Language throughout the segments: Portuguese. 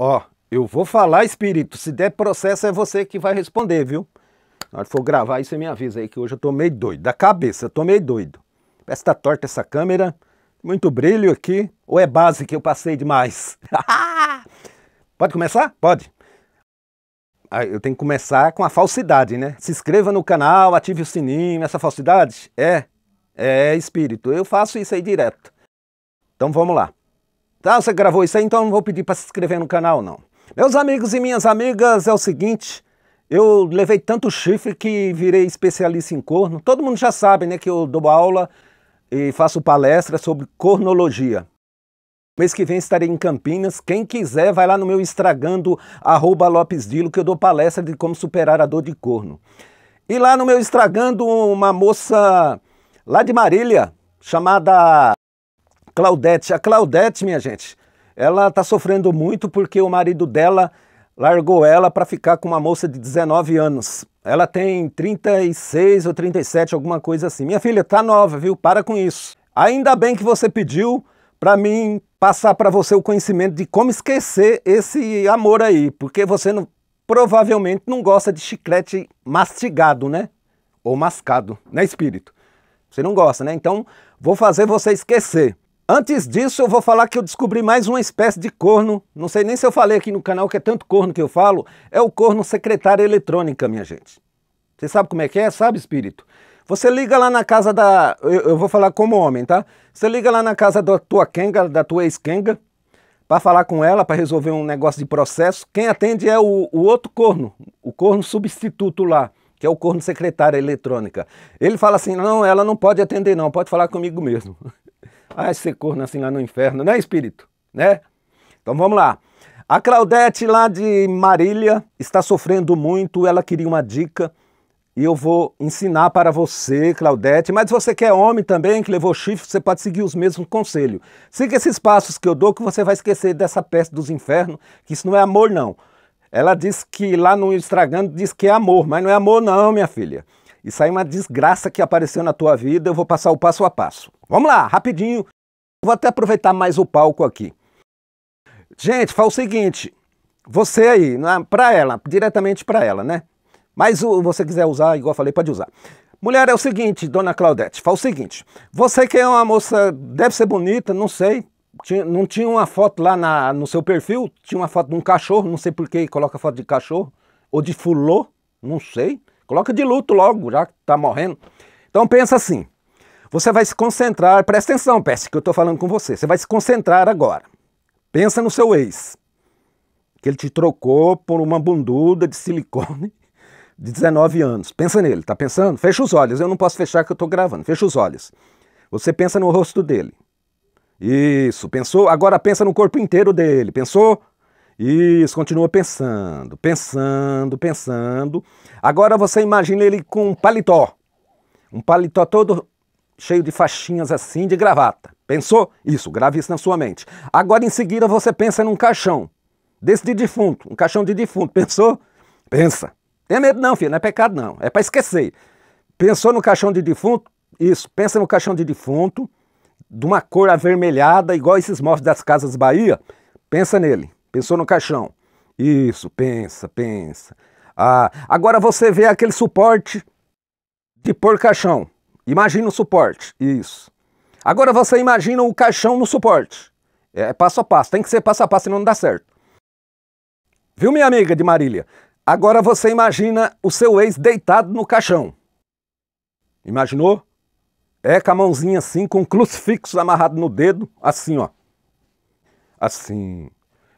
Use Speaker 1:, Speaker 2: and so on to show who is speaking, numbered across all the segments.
Speaker 1: Ó, eu vou falar, espírito. Se der processo, é você que vai responder, viu? Na hora que for gravar, isso você me avisa aí, que hoje eu tô meio doido. Da cabeça, tô meio doido. Parece tá torta essa câmera. Muito brilho aqui. Ou é base que eu passei demais? Pode começar? Pode. Ah, eu tenho que começar com a falsidade, né? Se inscreva no canal, ative o sininho. Essa falsidade? É. É, espírito. Eu faço isso aí direto. Então vamos lá. Tá? Você gravou isso aí, então não vou pedir para se inscrever no canal, não. Meus amigos e minhas amigas, é o seguinte. Eu levei tanto chifre que virei especialista em corno. Todo mundo já sabe, né, que eu dou aula e faço palestra sobre cornologia. Mês que vem estarei em Campinas. Quem quiser, vai lá no meu estragando, arroba Lopes Dilo, que eu dou palestra de como superar a dor de corno. E lá no meu estragando uma moça lá de Marília, chamada Claudete. A Claudete, minha gente, ela está sofrendo muito porque o marido dela largou ela para ficar com uma moça de 19 anos. Ela tem 36 ou 37, alguma coisa assim. Minha filha, tá nova, viu? Para com isso. Ainda bem que você pediu para mim passar para você o conhecimento de como esquecer esse amor aí, porque você não, provavelmente não gosta de chiclete mastigado, né? Ou mascado, né, espírito? Você não gosta, né? Então, vou fazer você esquecer. Antes disso, eu vou falar que eu descobri mais uma espécie de corno. Não sei nem se eu falei aqui no canal, que é tanto corno que eu falo. É o corno secretária eletrônica, minha gente. Você sabe como é que é? Sabe, espírito? Você liga lá na casa da... Eu, eu vou falar como homem, tá? Você liga lá na casa da tua kenga, da tua ex para falar com ela, para resolver um negócio de processo. Quem atende é o, o outro corno, o corno substituto lá, que é o corno secretária eletrônica. Ele fala assim, não, ela não pode atender não, pode falar comigo mesmo. Ai, ah, ser corno assim lá no inferno, né, espírito? Né? Então vamos lá. A Claudete lá de Marília está sofrendo muito, ela queria uma dica e eu vou ensinar para você, Claudete. Mas você que é homem também, que levou chifre, você pode seguir os mesmos conselhos. Siga esses passos que eu dou que você vai esquecer dessa peste dos infernos, que isso não é amor não. Ela diz que lá no Estragando diz que é amor, mas não é amor não, minha filha. Isso aí é uma desgraça que apareceu na tua vida, eu vou passar o passo a passo. Vamos lá, rapidinho vou até aproveitar mais o palco aqui. Gente, fala o seguinte, você aí, né, para ela, diretamente para ela, né? Mas o, você quiser usar, igual eu falei, pode usar. Mulher, é o seguinte, dona Claudete, fala o seguinte, você que é uma moça, deve ser bonita, não sei, tinha, não tinha uma foto lá na, no seu perfil, tinha uma foto de um cachorro, não sei por que coloca foto de cachorro, ou de fulô, não sei. Coloca de luto logo, já que tá morrendo. Então pensa assim, você vai se concentrar, presta atenção, peste, que eu estou falando com você. Você vai se concentrar agora. Pensa no seu ex, que ele te trocou por uma bunduda de silicone de 19 anos. Pensa nele, tá pensando? Fecha os olhos, eu não posso fechar que eu estou gravando. Fecha os olhos. Você pensa no rosto dele. Isso, pensou? Agora pensa no corpo inteiro dele. Pensou? Isso, continua pensando, pensando, pensando. Agora você imagina ele com um paletó. Um paletó todo cheio de faixinhas assim de gravata. Pensou? Isso, grave isso na sua mente. Agora em seguida você pensa num caixão, desse de defunto, um caixão de defunto. Pensou? Pensa. Tem é medo não, filho, não é pecado não, é para esquecer. Pensou no caixão de defunto? Isso, pensa no caixão de defunto, de uma cor avermelhada, igual esses móveis das Casas Bahia. Pensa nele. Pensou no caixão. Isso, pensa, pensa. Ah, agora você vê aquele suporte de pôr caixão. Imagina o suporte, isso. Agora você imagina o caixão no suporte. É passo a passo, tem que ser passo a passo, senão não dá certo. Viu, minha amiga de Marília? Agora você imagina o seu ex deitado no caixão. Imaginou? É com a mãozinha assim, com o crucifixo amarrado no dedo, assim, ó. Assim.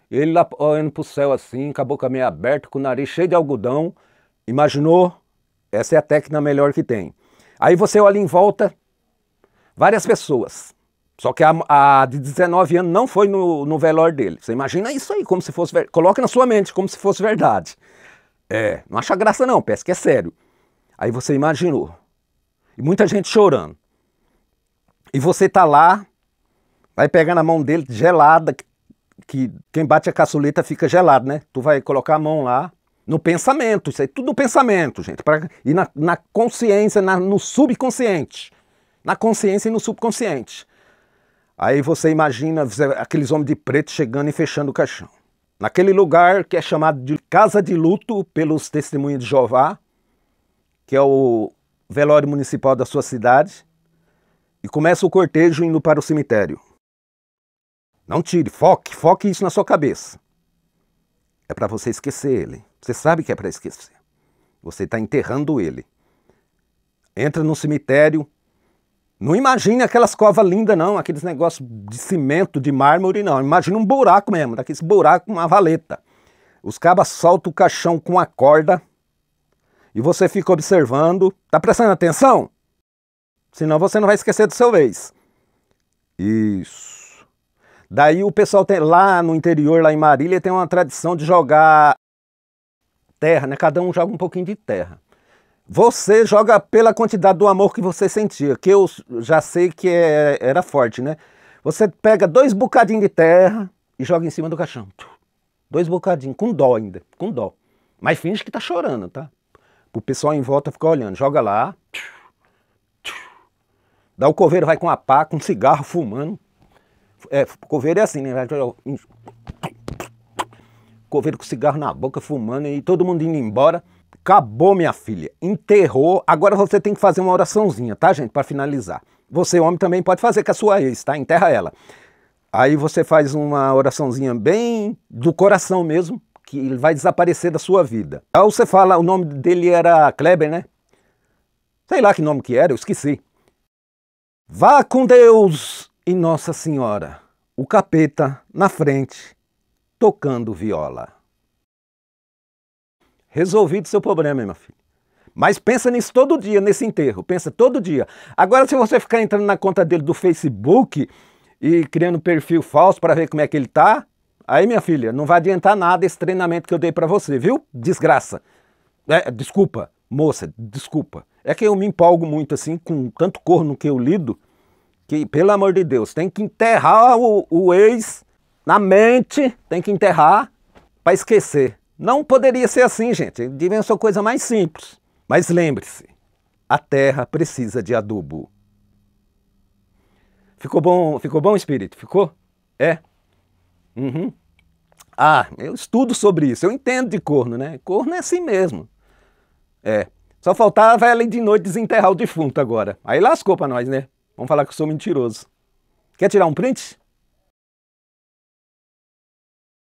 Speaker 1: Ele lá olhando pro céu assim, com a boca meio aberta, com o nariz cheio de algodão. Imaginou? Essa é a técnica melhor que tem. Aí você olha em volta, várias pessoas. Só que a, a, de 19 anos não foi no, no velório dele. Você imagina isso aí, como se fosse. Ver... Coloca na sua mente, como se fosse verdade. É, não acha graça não, peço que é sério. Aí você imaginou. E muita gente chorando. E você tá lá, vai pegar na mão dele, gelada, que quem bate a caçuleta fica gelado, né? Tu vai colocar a mão lá, no pensamento, isso aí tudo no pensamento, gente. Pra, e na, na consciência, na, no subconsciente. Na consciência e no subconsciente. Aí você imagina aqueles homens de preto chegando e fechando o caixão. Naquele lugar que é chamado de Casa de Luto pelos Testemunhos de Jeová, que é o velório municipal da sua cidade, e começa o cortejo indo para o cemitério. Não tire, foque, foque isso na sua cabeça. É para você esquecer ele. Você sabe que é para esquecer. Você está enterrando ele. Entra no cemitério. Não imagine aquelas covas lindas, não, aqueles negócios de cimento, de mármore, não. Imagina um buraco mesmo, daqueles com uma valeta. Os cabas soltam o caixão com a corda e você fica observando. Tá prestando atenção? Senão você não vai esquecer do seu vez. Isso. Daí o pessoal tem lá no interior, lá em Marília, tem uma tradição de jogar terra, né? Cada um joga um pouquinho de terra. Você joga pela quantidade do amor que você sentia, que eu já sei que é, era forte, né? Você pega dois bocadinhos de terra e joga em cima do caixão. Dois bocadinhos, com dó ainda, com dó. Mas finge que tá chorando, tá? O pessoal em volta fica olhando. Joga lá. Dá o coveiro, vai com a pá, com um cigarro, fumando. É, coveiro é assim, né? Coveiro com cigarro na boca, fumando e todo mundo indo embora. Acabou, minha filha. Enterrou. Agora você tem que fazer uma oraçãozinha, tá, gente? Para finalizar. Você, homem, também pode fazer com a é sua ex, tá? Enterra ela. Aí você faz uma oraçãozinha bem do coração mesmo, que ele vai desaparecer da sua vida. Aí você fala, o nome dele era Kleber, né? Sei lá que nome que era, eu esqueci. Vá com Deus! e Nossa Senhora, o capeta na frente, tocando viola. Resolvido seu problema, minha filha. Mas pensa nisso todo dia, nesse enterro. Pensa todo dia. Agora, se você ficar entrando na conta dele do Facebook e criando perfil falso para ver como é que ele tá, aí, minha filha, não vai adiantar nada esse treinamento que eu dei para você, viu? Desgraça. É, desculpa, moça, desculpa. É que eu me empolgo muito assim com tanto corno que eu lido que, pelo amor de Deus, tem que enterrar o, o ex na mente, tem que enterrar para esquecer. Não poderia ser assim, gente. Devia ser coisa mais simples. Mas lembre-se, a terra precisa de adubo. Ficou bom, ficou bom, espírito? Ficou? É? Uhum. Ah, eu estudo sobre isso, eu entendo de corno, né? Corno é assim mesmo. É. Só faltava ela de noite desenterrar o defunto agora. Aí lascou pra nós, né? Vamos falar que eu sou mentiroso. Quer tirar um print?